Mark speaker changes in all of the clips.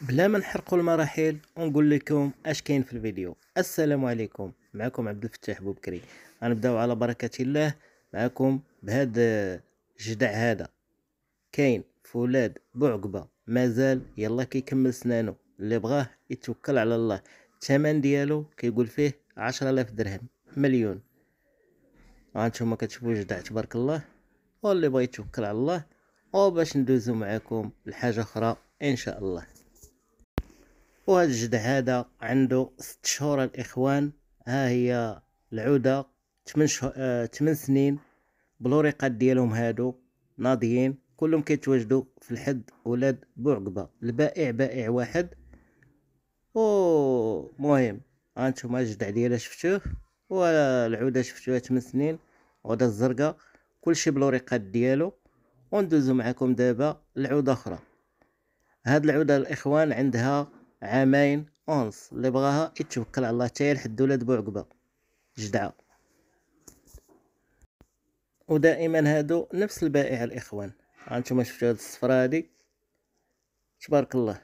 Speaker 1: بلا ما نحرقوا المراحل ونقول لكم اش كاين في الفيديو السلام عليكم معكم عبد الفتاح بوبكري غنبداو على بركه الله معكم بهاد الجدع هذا كاين فولاد بوعقبه مازال يلا كيكمل سنانو اللي بغاه يتوكل على الله الثمن ديالو كيقول فيه عشرة آلاف درهم مليون هانتوما كتشوفوا جدع تبارك الله واللي بغى يتوكل على الله وباش ندوزو معاكم لحاجه اخرى ان شاء الله وهذا الجدع هذا عنده ست شهور الإخوان ها هي العودة تمن شهور آه تمن سنين بالوريقات ديالهم هادو ناضيين كلهم كيتواجدوا في الحد ولاد بوعقبة البائع بائع واحد او مهم هانتوما الجدع ديالها شفتوه والعودة شفتوها تمن سنين عودة الزرقاء كلشي بالوريقات ديالو وندوزو معكم دابا لعودة أخرى هاد العودة الإخوان عندها عامين اونص اللي بغاها يتوكل على الله حتى يلحد ولاد بوعقبة عقبه جدعه ودائما هادو نفس البائع الاخوان هانتوما شفتو هاد الصفرة هادي تبارك الله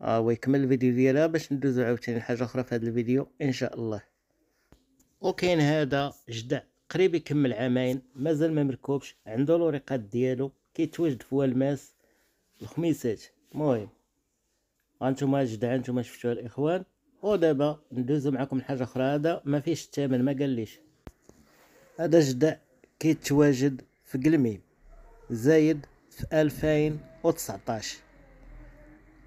Speaker 1: ها آه، يكمل الفيديو ديالها باش ندوزو عاوتاني لحاجه اخرى في هاد الفيديو ان شاء الله وكاين هذا جدع قريب يكمل عامين مازال ما مركوبش عندو لوريقات ديالو كيتواجد في والماس الخميسات المهم هانتوما جدعان انتم شفتوا الاخوان ودابا ندوزو معكم لحاجه اخرى هذا ما فيش الثمن ما قاليش هذا جدع كيتواجد في قلميم زايد في 2019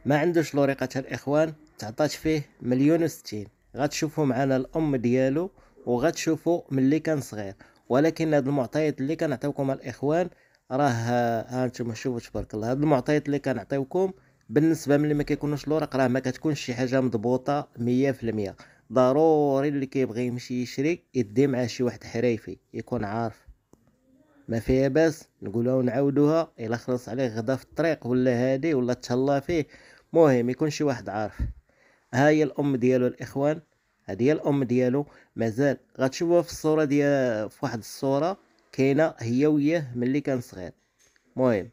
Speaker 1: ما عندوش لوريقة الاخوان تعطات فيه مليون وستين غتشوفوا معنا الام ديالو وغتشوفوا ملي كان صغير ولكن هاد المعطيات اللي كنعطيوكم الاخوان راه ها انتم شوفوا تبارك الله هاد المعطيات اللي كنعطيوكم بالنسبه ملي ما كيكونوش الورق راه ما كتكونش شي حاجه مضبوطه مية المية ضروري اللي كيبغي يمشي يشري يدي معاه شي واحد حريفي يكون عارف ما فيها باس نقولها ونعاودوها الا خلص عليه غدا في الطريق ولا هادي ولا تهلا فيه مهم يكون شي واحد عارف ها هي الام ديالو الاخوان هادي هي الام ديالو مازال غتشوفوها في الصوره ديال في واحد الصوره كاينه هي وياه ملي كان صغير مهم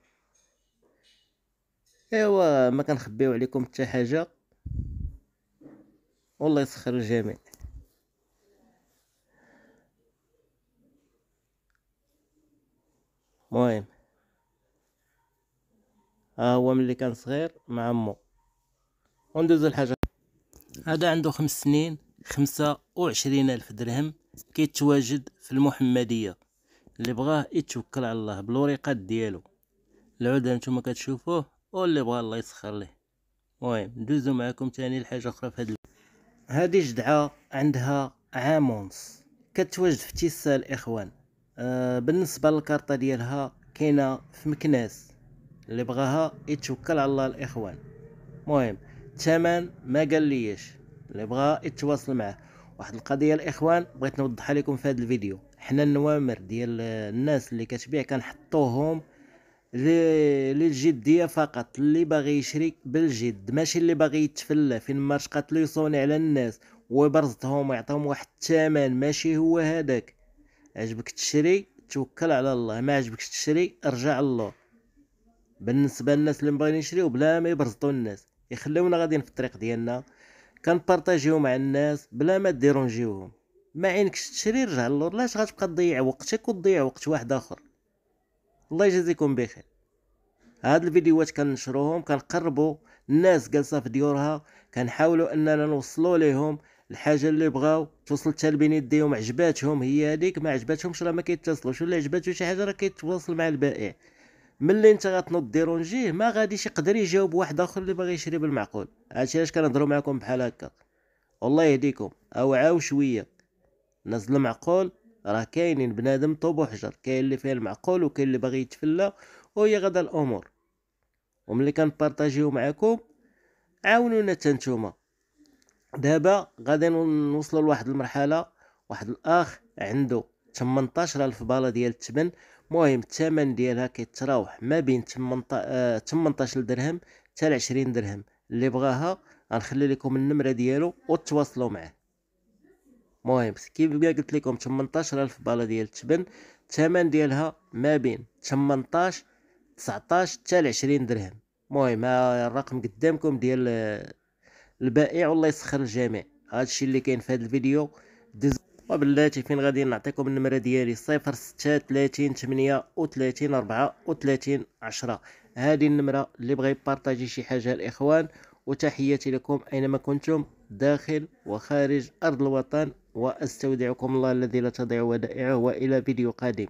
Speaker 1: ايوا ما كنخبيو عليكم حتى حاجه والله يسخر الجميع المهم ها هو ملي كان صغير مع عمو وندوزو الحاجه هذا عنده خمس سنين خمسة وعشرين ألف درهم كيتواجد في المحمدية اللي بغاه يتوكل على الله بالوريقات ديالو العود هانتوما كتشوفوه واللي بغى الله يسخر ليه المهم ندوزو معكم تاني لحاجه اخرى في هاد هادي جدعه عندها عام ونص كتواجد في تيسال الاخوان آه بالنسبه للكارطه ديالها كاينه في مكناس اللي بغاها يتوكل على الله الاخوان مهم الثمن ما قال ليش اللي بغا يتواصل معه واحد القضيه الاخوان بغيت نوضحها لكم في هذا الفيديو حنا النوامر ديال الناس اللي كتبيع كنحطوهم للجديه فقط اللي باغي يشري بالجد ماشي اللي باغي يتفلى فين ما شقات يصوني على الناس ويبرزتهم ويعطيهم واحد الثمن ماشي هو هذاك عجبك تشري توكل على الله ما عجبكش تشري ارجع الله بالنسبه للناس اللي مبغيين يشريو بلا ما يبرزطوا الناس يخليونا غاديين في الطريق ديالنا كنبارطاجيو مع الناس بلا ما ديرونجيوهم ما عينكش تشري رجع الله لاش غتبقى تضيع وقتك وتضيع وقت واحد اخر الله يجازيكم بخير هاد الفيديوهات كنشروهم كنقربوا الناس جالسه في ديورها كنحاولوا اننا نوصلوا ليهم الحاجه اللي بغاو توصل لبين يديهم عجباتهم هي هذيك ما عجباتهمش راه ما كيتصلوش ولا عجباتو شي حاجه راه كيتواصل مع البائع ملي انت غتنوض ديرونجيه ما غاديش يقدر يجاوب واحد اخر اللي باغي يشري بالمعقول هادشي علاش كنهضروا معكم بحال هكا الله يهديكم اوعاو شويه نزل معقول راه كاينين بنادم طوب وحجر كاين اللي فيه المعقول وكاين اللي باغي يتفلى وهي غدا الامور وملي كنبارطاجيو معكم عاونونا حتى نتوما دابا غادي نوصلوا لواحد المرحله واحد الاخ عنده 18 الف باله ديال التبن المهم الثمن ديالها كيتراوح ما بين 18 آه، درهم حتى 20 درهم اللي بغاها غنخلي لكم النمره ديالو وتواصلوا معاه مهم كيف ما قلت لكم 18 ألف بالا ديال التبن الثمن ديالها ما بين 18 19 حتى 20 درهم مهم ها الرقم قدامكم ديال آه، البائع والله يسخر الجميع هذا الشيء اللي كاين في هذا الفيديو دز وبلاتي فين غادي نعطيكم النمره ديالي 036 38 34 10 هذه النمره اللي بغى يبارطاجي شي حاجه الاخوان وتحياتي لكم اينما كنتم داخل وخارج أرض الوطن وأستودعكم الله الذي لا تضيع ودائعه وإلى فيديو قادم